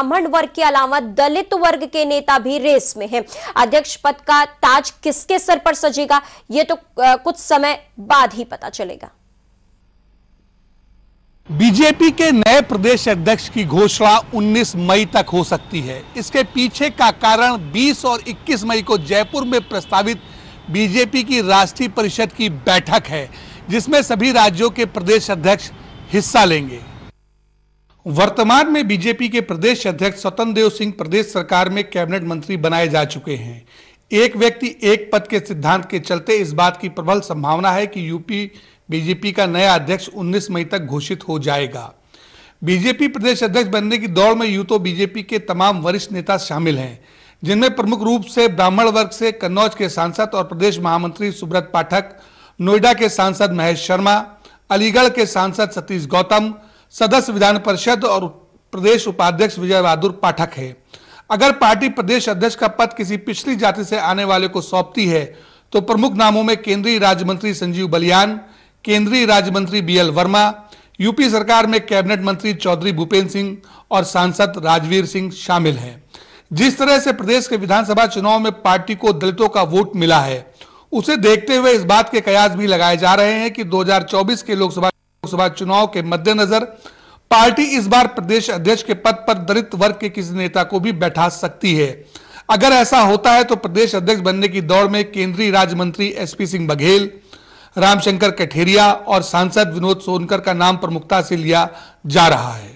ब्राह्मण वर्ग के अलावा दलित वर्ग के नेता भी रेस में हैं। अध्यक्ष पद का ताज किसके सर पर सजेगा ये तो कुछ समय बाद ही पता चलेगा बीजेपी के नए प्रदेश अध्यक्ष की घोषणा 19 मई तक हो सकती है इसके पीछे का कारण 20 और 21 मई को जयपुर में प्रस्तावित बीजेपी की राष्ट्रीय परिषद की बैठक है जिसमें सभी राज्यों के प्रदेश अध्यक्ष हिस्सा लेंगे वर्तमान में बीजेपी के प्रदेश अध्यक्ष स्वतंत्र देव सिंह प्रदेश सरकार में कैबिनेट मंत्री बनाए जा चुके हैं एक व्यक्ति एक पद के सिद्धांत के चलते इस बात की प्रबल संभावना है कि यूपी बीजेपी का नया अध्यक्ष 19 मई तक घोषित हो जाएगा बीजेपी प्रदेश अध्यक्ष बनने की दौड़ में यू तो बीजेपी के तमाम वरिष्ठ नेता शामिल हैं जिनमें प्रमुख रूप से ब्राह्मण वर्ग से कन्नौज के सांसद और प्रदेश महामंत्री सुब्रत पाठक नोएडा के सांसद महेश शर्मा अलीगढ़ के सांसद सतीश गौतम सदस्य विधान परिषद और प्रदेश उपाध्यक्ष विजय बहादुर पाठक है अगर पार्टी प्रदेश अध्यक्ष का पद किसी पिछली जाति से आने वाले को सौंपती है तो प्रमुख नामों में केंद्रीय राज्य मंत्री संजीव बलियान केंद्रीय राज्य मंत्री बी एल वर्मा यूपी सरकार में कैबिनेट मंत्री चौधरी भूपेंद्र सिंह और सांसद राजवीर सिंह शामिल हैं जिस तरह से प्रदेश के विधानसभा चुनाव में पार्टी को दलितों का वोट मिला है उसे देखते हुए इस बात के कयास भी लगाए जा रहे हैं कि 2024 के लोकसभा लोकसभा चुनाव के मद्देनजर पार्टी इस बार प्रदेश अध्यक्ष के पद पर दलित वर्ग के किसी नेता को भी बैठा सकती है अगर ऐसा होता है तो प्रदेश अध्यक्ष बनने की दौड़ में केंद्रीय राज्य मंत्री एसपी सिंह बघेल रामशंकर कठेरिया और सांसद विनोद सोनकर का नाम प्रमुखता से लिया जा रहा है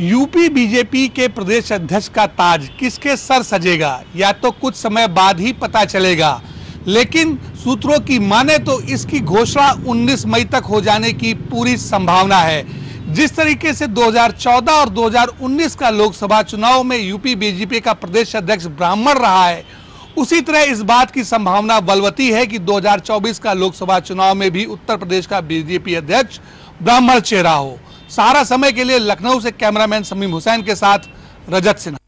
यूपी बीजेपी के प्रदेश अध्यक्ष का ताज किसके सर सजेगा या तो कुछ समय बाद ही पता चलेगा लेकिन सूत्रों की माने तो इसकी घोषणा 19 मई तक हो जाने की पूरी संभावना है जिस तरीके से 2014 और 2019 का लोकसभा चुनाव में यूपी बीजेपी का प्रदेश अध्यक्ष ब्राह्मण रहा है उसी तरह इस बात की संभावना बलवती है कि 2024 का लोकसभा चुनाव में भी उत्तर प्रदेश का बीजेपी अध्यक्ष ब्राह्मण चेहरा हो सारा समय के लिए लखनऊ से कैमरामैन समीम हुसैन के साथ रजत सिन्हा